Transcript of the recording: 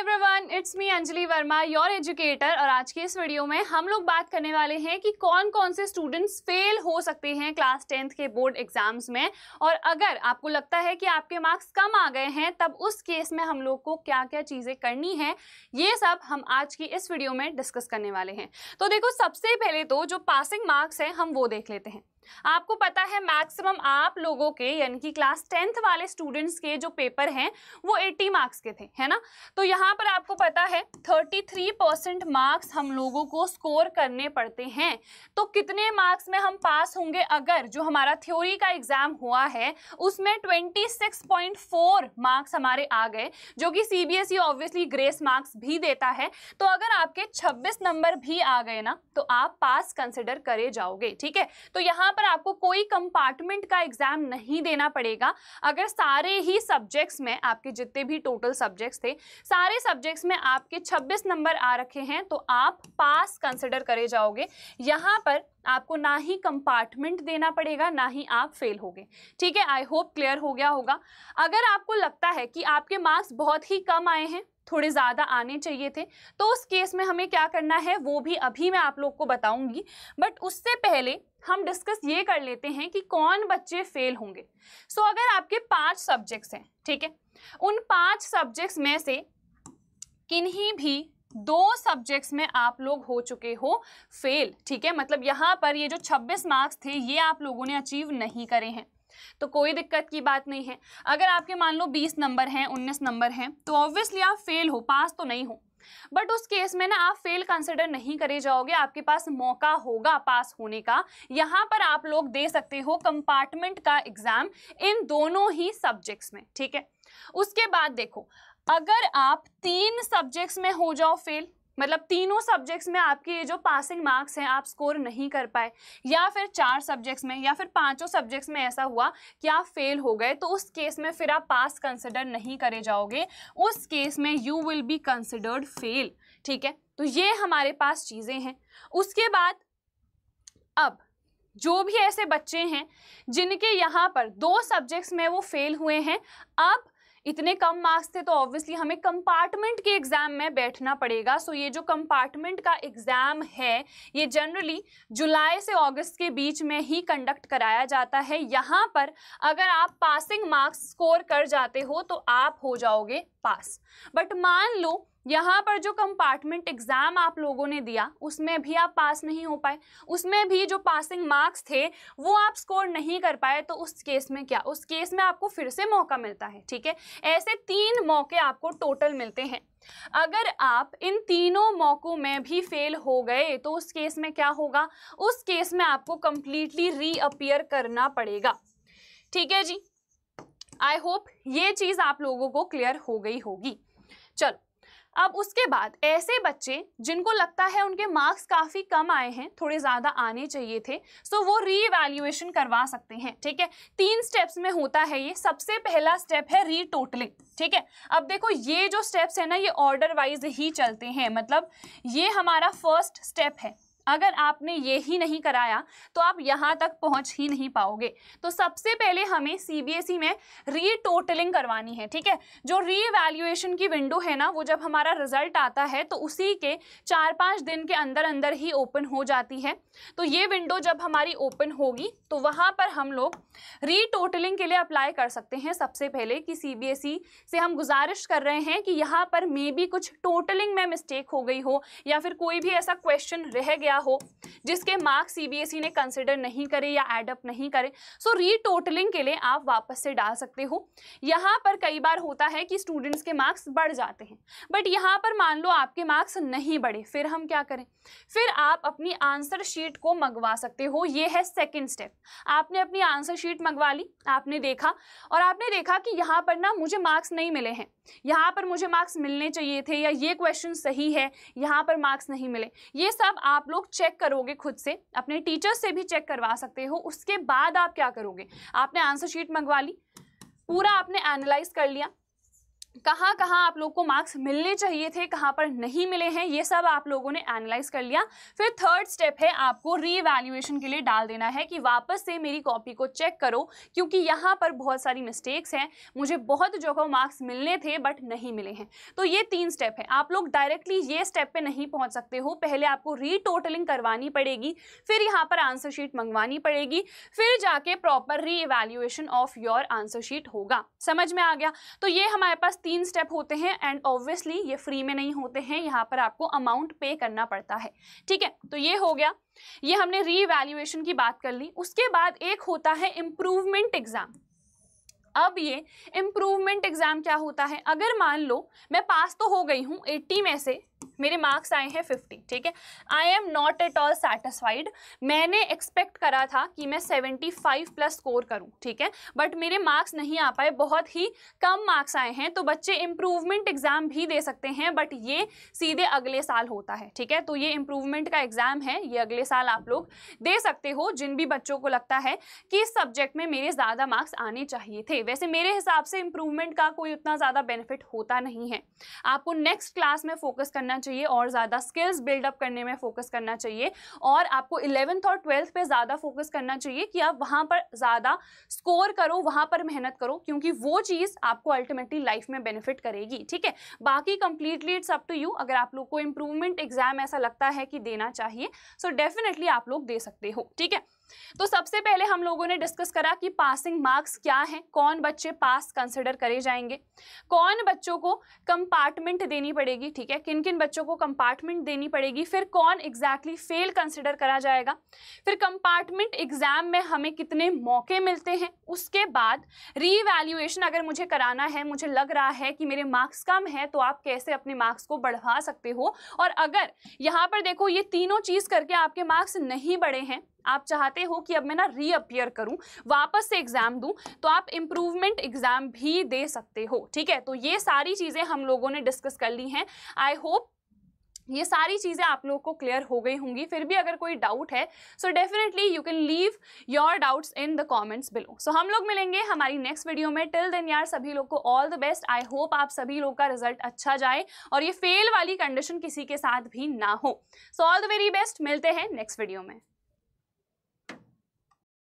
everyone it's me Anjali Verma your educator और आज के इस वीडियो में हम लोग बात करने वाले हैं कि कौन कौन से स्टूडेंट्स फेल हो सकते हैं क्लास टेंथ के बोर्ड एग्जाम्स में और अगर आपको लगता है कि आपके मार्क्स कम आ गए हैं तब उस केस में हम लोग को क्या क्या चीज़ें करनी है ये सब हम आज की इस वीडियो में डिस्कस करने वाले हैं तो देखो सबसे पहले तो जो पासिंग मार्क्स हैं हम वो देख लेते हैं आपको पता है मैक्सिमम आप लोगों के यानी कि क्लास टेंथ वाले स्टूडेंट्स के जो पेपर हैं वो 80 मार्क्स के थे है ना तो यहाँ यहाँ पर आपको पता है 33 परसेंट मार्क्स हम लोगों को स्कोर करने पड़ते हैं तो कितने मार्क्स में हम पास होंगे अगर जो हमारा थ्योरी का एग्जाम हुआ है उसमें 26.4 मार्क्स हमारे आ गए जो कि सीबीएसई ऑब्वियसली ग्रेस मार्क्स भी देता है तो अगर आपके 26 नंबर भी आ गए ना तो आप पास कंसिडर करे जाओगे ठीक है तो यहाँ पर आपको कोई कंपार्टमेंट का एग्जाम नहीं देना पड़ेगा अगर सारे ही सब्जेक्ट्स में आपके जितने भी टोटल सब्जेक्ट्स थे सारे सब्जेक्ट्स में आपके 26 नंबर आ रखे हैं तो आप पास कंसिडर करे जाओगे यहाँ पर आपको ना ही कंपार्टमेंट देना पड़ेगा ना ही आप फेल होगे ठीक है आई होप क्लियर हो गया होगा अगर आपको लगता है कि आपके मार्क्स बहुत ही कम आए हैं थोड़े ज़्यादा आने चाहिए थे तो उस केस में हमें क्या करना है वो भी अभी मैं आप लोग को बताऊंगी बट उससे पहले हम डिस्कस ये कर लेते हैं कि कौन बच्चे फेल होंगे सो so, अगर आपके पांच सब्जेक्ट्स हैं ठीक है उन पांच सब्जेक्ट्स में से किन्हीं भी दो सब्जेक्ट्स में आप लोग हो चुके हो फेल ठीक है मतलब यहाँ पर ये जो 26 मार्क्स थे ये आप लोगों ने अचीव नहीं करे हैं तो कोई दिक्कत की बात नहीं है अगर आपके मान लो 20 नंबर हैं 19 नंबर हैं तो ऑब्वियसली आप फेल हो पास तो नहीं हो बट उस केस में ना आप फेल कंसिडर नहीं करे जाओगे आपके पास मौका होगा पास होने का यहां पर आप लोग दे सकते हो कंपार्टमेंट का एग्जाम इन दोनों ही सब्जेक्ट्स में ठीक है उसके बाद देखो अगर आप तीन सब्जेक्ट्स में हो जाओ फेल मतलब तीनों सब्जेक्ट्स में आपके ये जो पासिंग मार्क्स हैं आप स्कोर नहीं कर पाए या फिर चार सब्जेक्ट्स में या फिर पांचों सब्जेक्ट्स में ऐसा हुआ कि आप फेल हो गए तो उस केस में फिर आप पास कंसिडर नहीं करे जाओगे उस केस में you will be considered fail ठीक है तो ये हमारे पास चीज़ें हैं उसके बाद अब जो भी ऐसे बच्चे हैं जिनके यहाँ पर दो सब्जेक्ट्स में वो फेल हुए हैं अब इतने कम मार्क्स थे तो ऑब्वियसली हमें कंपार्टमेंट के एग्ज़ाम में बैठना पड़ेगा सो so, ये जो कंपार्टमेंट का एग्ज़ाम है ये जनरली जुलाई से अगस्त के बीच में ही कंडक्ट कराया जाता है यहाँ पर अगर आप पासिंग मार्क्स स्कोर कर जाते हो तो आप हो जाओगे पास बट मान लो यहाँ पर जो कंपार्टमेंट एग्ज़ाम आप लोगों ने दिया उसमें भी आप पास नहीं हो पाए उसमें भी जो पासिंग मार्क्स थे वो आप स्कोर नहीं कर पाए तो उस केस में क्या उस केस में आपको फिर से मौका मिलता है ठीक है ऐसे तीन मौके आपको टोटल मिलते हैं अगर आप इन तीनों मौक़ों में भी फेल हो गए तो उस केस में क्या होगा उस केस में आपको कंप्लीटली रीअपियर करना पड़ेगा ठीक है जी आई होप ये चीज़ आप लोगों को क्लियर हो गई होगी चलो अब उसके बाद ऐसे बच्चे जिनको लगता है उनके मार्क्स काफ़ी कम आए हैं थोड़े ज़्यादा आने चाहिए थे सो वो रीवैल्यूएशन करवा सकते हैं ठीक है तीन स्टेप्स में होता है ये सबसे पहला स्टेप है रीटोटलिंग ठीक है अब देखो ये जो स्टेप्स है ना ये ऑर्डर वाइज ही चलते हैं मतलब ये हमारा फर्स्ट स्टेप है अगर आपने ये ही नहीं कराया तो आप यहाँ तक पहुँच ही नहीं पाओगे तो सबसे पहले हमें सी e में री टोटलिंग करवानी है ठीक है जो रीवैल्यूएशन की विंडो है ना वो जब हमारा रिजल्ट आता है तो उसी के चार पाँच दिन के अंदर अंदर ही ओपन हो जाती है तो ये विंडो जब हमारी ओपन होगी तो वहाँ पर हम लोग री टोटलिंग के लिए अप्लाई कर सकते हैं सबसे पहले कि सीबीएसई e से हम गुजारिश कर रहे हैं कि यहाँ पर मे बी कुछ टोटलिंग में मिस्टेक हो गई हो या फिर कोई भी ऐसा क्वेश्चन रह गया हो जिसके मार्क्स सीबीएसई e ने कंसिडर नहीं करे या एडअप नहीं करे सो रीटोटलिंग के लिए आप वापस से डाल सकते हो यहाँ पर कई बार होता है कि स्टूडेंट्स के मार्क्स बढ़ जाते हैं बट यहाँ पर मान लो आपके मार्क्स नहीं बढ़े फिर हम क्या करें फिर आप अपनी आंसर शीट को मंगवा सकते हो ये है सेकेंड स्टेप आपने अपनी आंसर शीट मंगवा ली आपने देखा और आपने देखा कि यहाँ पर ना मुझे मार्क्स नहीं मिले हैं यहाँ पर मुझे मार्क्स मिलने चाहिए थे या ये क्वेश्चन सही है यहाँ पर मार्क्स नहीं मिले ये सब आप लोग चेक करोगे खुद से अपने टीचर से भी चेक करवा सकते हो उसके बाद आप क्या करोगे आपने आंसर शीट मंगवा ली पूरा आपने एनालाइज कर लिया कहाँ कहाँ आप लोग को मार्क्स मिलने चाहिए थे कहाँ पर नहीं मिले हैं ये सब आप लोगों ने एनालाइज कर लिया फिर थर्ड स्टेप है आपको रीवैल्यूएशन के लिए डाल देना है कि वापस से मेरी कॉपी को चेक करो क्योंकि यहाँ पर बहुत सारी मिस्टेक्स हैं मुझे बहुत जगह मार्क्स मिलने थे बट नहीं मिले हैं तो ये तीन स्टेप है आप लोग डायरेक्टली ये स्टेप पर नहीं पहुँच सकते हो पहले आपको रीटोटलिंग करवानी पड़ेगी फिर यहाँ पर आंसर शीट मंगवानी पड़ेगी फिर जाके proper reevaluation of your answer sheet होगा समझ में आ गया तो ये हमारे पास तीन स्टेप होते हैं एंड ऑब्वियसली ये फ्री में नहीं होते हैं यहाँ पर आपको अमाउंट पे करना पड़ता है ठीक है तो ये हो गया ये हमने रीवैल्यूएशन की बात कर ली उसके बाद एक होता है इम्प्रूवमेंट एग्ज़ाम अब ये इम्प्रूवमेंट एग्ज़ाम क्या होता है अगर मान लो मैं पास तो हो गई हूँ एट्टी में से मेरे मार्क्स आए हैं फिफ्टी ठीक है I am not at all satisfied मैंने एक्सपेक्ट करा था कि मैं सेवेंटी फाइव प्लस स्कोर करूँ ठीक है बट मेरे मार्क्स नहीं आ पाए बहुत ही कम मार्क्स आए हैं तो बच्चे इम्प्रूवमेंट एग्जाम भी दे सकते हैं बट ये सीधे अगले साल होता है ठीक है तो ये इम्प्रूवमेंट का एग्जाम है ये अगले साल आप लोग दे सकते हो जिन भी बच्चों को लगता है कि इस सब्जेक्ट में मेरे ज़्यादा मार्क्स आने चाहिए थे वैसे मेरे हिसाब से इम्प्रूवमेंट का कोई उतना ज़्यादा बेनिफिट होता नहीं है आपको नेक्स्ट क्लास में फोकस करना चाहिए चाहिए और ज़्यादा स्किल्स बिल्डअप करने में फोकस करना चाहिए और आपको इलेवंथ और ट्वेल्थ पे ज़्यादा फोकस करना चाहिए कि आप वहाँ पर ज़्यादा स्कोर करो वहाँ पर मेहनत करो क्योंकि वो चीज़ आपको अल्टीमेटली लाइफ में बेनिफिट करेगी ठीक है बाकी completely it's up to you अगर आप लोग को इम्प्रूवमेंट एग्जाम ऐसा लगता है कि देना चाहिए सो so डेफिनेटली आप लोग दे सकते हो ठीक है तो सबसे पहले हम लोगों ने डिस्कस करा कि पासिंग मार्क्स क्या हैं कौन बच्चे पास कंसिडर करे जाएंगे कौन बच्चों को कंपार्टमेंट देनी पड़ेगी ठीक है किन किन बच्चों को कंपार्टमेंट देनी पड़ेगी फिर कौन एग्जैक्टली फेल कंसिडर करा जाएगा फिर कंपार्टमेंट एग्जाम में हमें कितने मौके मिलते हैं उसके बाद रीवैल्यूएशन अगर मुझे कराना है मुझे लग रहा है कि मेरे मार्क्स कम है तो आप कैसे अपने मार्क्स को बढ़वा सकते हो और अगर यहाँ पर देखो ये तीनों चीज़ करके आपके मार्क्स नहीं बढ़े हैं आप चाहते हो कि अब मैं ना रीअपियर करूं वापस से एग्ज़ाम दूं तो आप इम्प्रूवमेंट एग्ज़ाम भी दे सकते हो ठीक है तो ये सारी चीज़ें हम लोगों ने डिस्कस कर ली हैं आई होप ये सारी चीज़ें आप लोगों को क्लियर हो गई होंगी फिर भी अगर कोई डाउट है so definitely you can leave your doubts in the comments below so हम लोग मिलेंगे हमारी नेक्स्ट वीडियो में टिल देन यार सभी लोग को all the best I hope आप सभी लोग का रिजल्ट अच्छा जाए और ये फेल वाली कंडीशन किसी के साथ भी ना हो so all the very best मिलते हैं नेक्स्ट वीडियो में